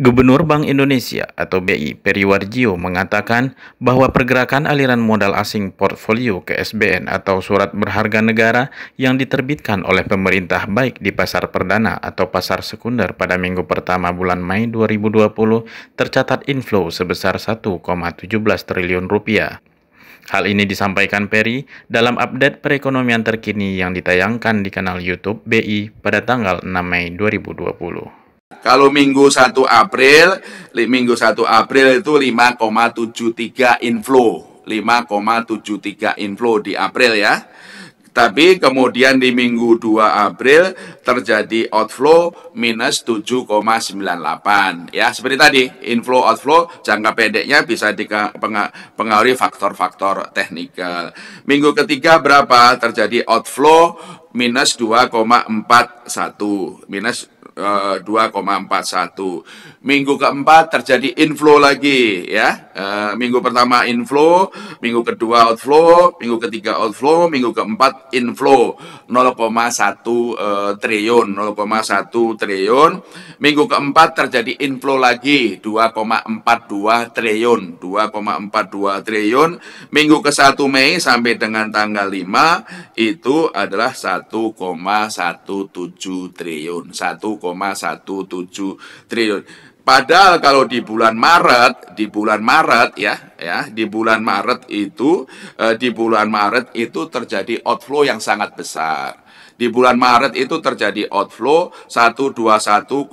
Gubernur Bank Indonesia atau BI Peri Warjio, mengatakan bahwa pergerakan aliran modal asing portfolio ke SBN atau surat berharga negara yang diterbitkan oleh pemerintah baik di pasar perdana atau pasar sekunder pada minggu pertama bulan Mei 2020 tercatat inflow sebesar 1,17 triliun rupiah. Hal ini disampaikan Peri dalam update perekonomian terkini yang ditayangkan di kanal YouTube BI pada tanggal 6 Mei 2020. Kalau minggu 1 April, minggu 1 April itu 5,73 inflow. 5,73 inflow di April ya. Tapi kemudian di minggu 2 April terjadi outflow minus 7,98. Ya, seperti tadi, inflow outflow jangka pendeknya bisa dipengaruhi faktor-faktor teknikal. Minggu ketiga berapa terjadi outflow minus 2,41 minus 2,41. Eh, Minggu keempat terjadi inflow lagi ya. Eh, minggu pertama inflow, minggu kedua outflow, minggu ketiga outflow, minggu keempat inflow 0,1 uh, eh, triliun, 0,1 triliun. Minggu keempat terjadi inflow lagi 2,42 triliun, 2,42 triliun. Minggu ke 1 Mei sampai dengan tanggal 5 itu adalah 1,17 triliun, 1,17 triliun. Padahal kalau di bulan Maret, di bulan Maret ya, ya, di bulan Maret itu eh, di bulan Maret itu terjadi outflow yang sangat besar. Di bulan Maret itu terjadi outflow 121,2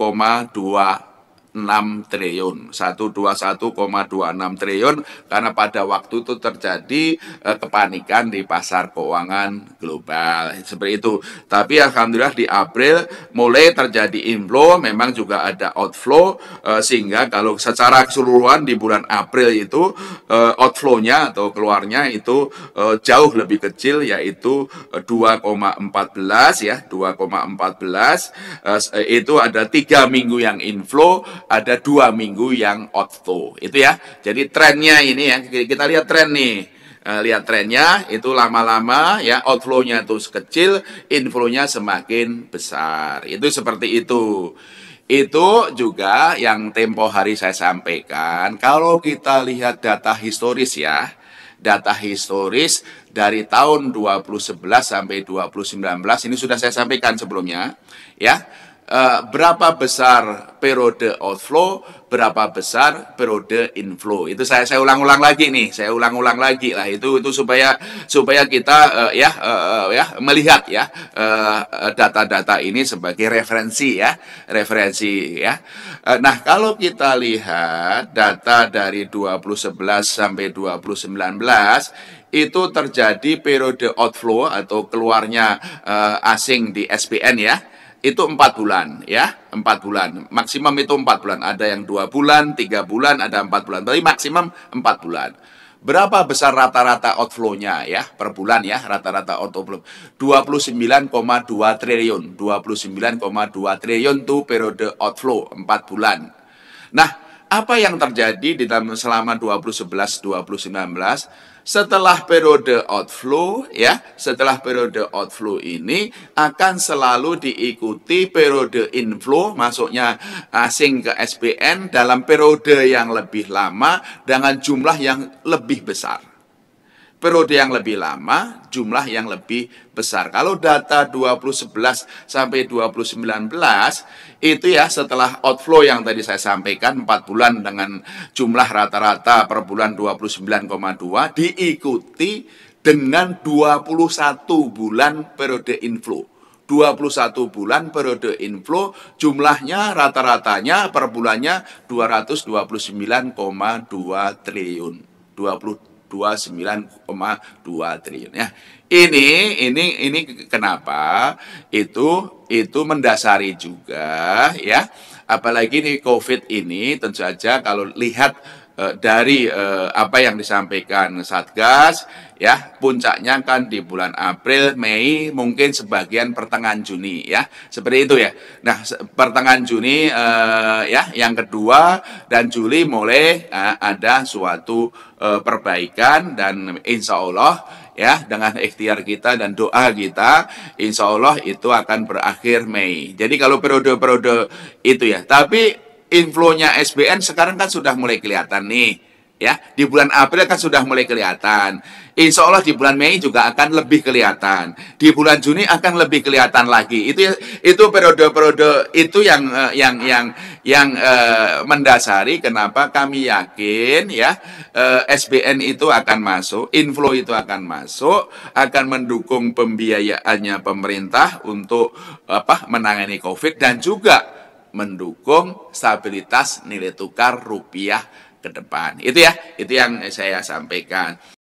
triliun 121,26 triliun karena pada waktu itu terjadi eh, kepanikan di pasar keuangan global seperti itu tapi alhamdulillah di April mulai terjadi inflow memang juga ada outflow eh, sehingga kalau secara keseluruhan di bulan April itu eh, outflow atau keluarnya itu eh, jauh lebih kecil yaitu 2,14 eh, ya 2,14 eh, itu ada tiga minggu yang inflow ada dua minggu yang outflow. Itu ya. Jadi trennya ini ya, kita lihat tren nih. Eh, lihat trennya itu lama-lama ya outflow-nya itu kecil, inflow-nya semakin besar. Itu seperti itu. Itu juga yang tempo hari saya sampaikan. Kalau kita lihat data historis ya, data historis dari tahun 2011 sampai 2019 ini sudah saya sampaikan sebelumnya ya Uh, berapa besar periode outflow, berapa besar periode inflow. Itu saya saya ulang-ulang lagi nih, saya ulang-ulang lagi lah itu itu supaya supaya kita uh, ya uh, ya melihat ya data-data uh, ini sebagai referensi ya, referensi ya. Uh, nah, kalau kita lihat data dari 2011 sampai 2019 itu terjadi periode outflow atau keluarnya uh, asing di SPN ya itu empat bulan ya empat bulan maksimum itu empat bulan ada yang dua bulan tiga bulan ada empat bulan tapi maksimum empat bulan berapa besar rata-rata outflow-nya ya per bulan ya rata-rata outflow dua puluh sembilan dua triliun dua puluh sembilan dua triliun tuh periode outflow empat bulan nah apa yang terjadi di dalam selama dua dua sebelas sembilan belas setelah periode outflow ya, setelah periode outflow ini akan selalu diikuti periode inflow masuknya asing ke SPN dalam periode yang lebih lama dengan jumlah yang lebih besar. Periode yang lebih lama, jumlah yang lebih besar. Kalau data 2011 sampai 2019, itu ya setelah outflow yang tadi saya sampaikan, 4 bulan dengan jumlah rata-rata per bulan 29,2, diikuti dengan 21 bulan periode inflow. 21 bulan periode inflow jumlahnya rata-ratanya per bulannya 229,2 triliun. 29,2 triliun ya. Ini ini ini kenapa? Itu itu mendasari juga ya. Apalagi ini Covid ini tentu saja kalau lihat Eh, dari uh, apa yang disampaikan Satgas ya puncaknya kan di bulan April Mei mungkin sebagian pertengahan Juni ya seperti itu ya nah pertengahan Juni uh, ya yang kedua dan Juli mulai uh, ada suatu uh, perbaikan dan insya Allah ya dengan ikhtiar kita dan doa kita insya Allah itu akan berakhir Mei jadi kalau periode-periode itu ya tapi inflonya SBN sekarang kan sudah mulai kelihatan nih. Ya, di bulan April kan sudah mulai kelihatan. Insya Allah di bulan Mei juga akan lebih kelihatan. Di bulan Juni akan lebih kelihatan lagi. Itu itu periode-periode itu yang eh, yang yang yang eh, mendasari kenapa kami yakin ya eh, SBN itu akan masuk, inflow itu akan masuk, akan mendukung pembiayaannya pemerintah untuk apa menangani Covid dan juga mendukung stabilitas nilai tukar rupiah ke depan. Itu ya, itu yang saya sampaikan.